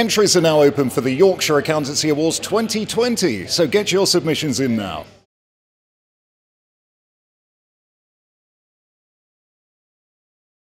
Entries are now open for the Yorkshire Accountancy Awards 2020, so get your submissions in now.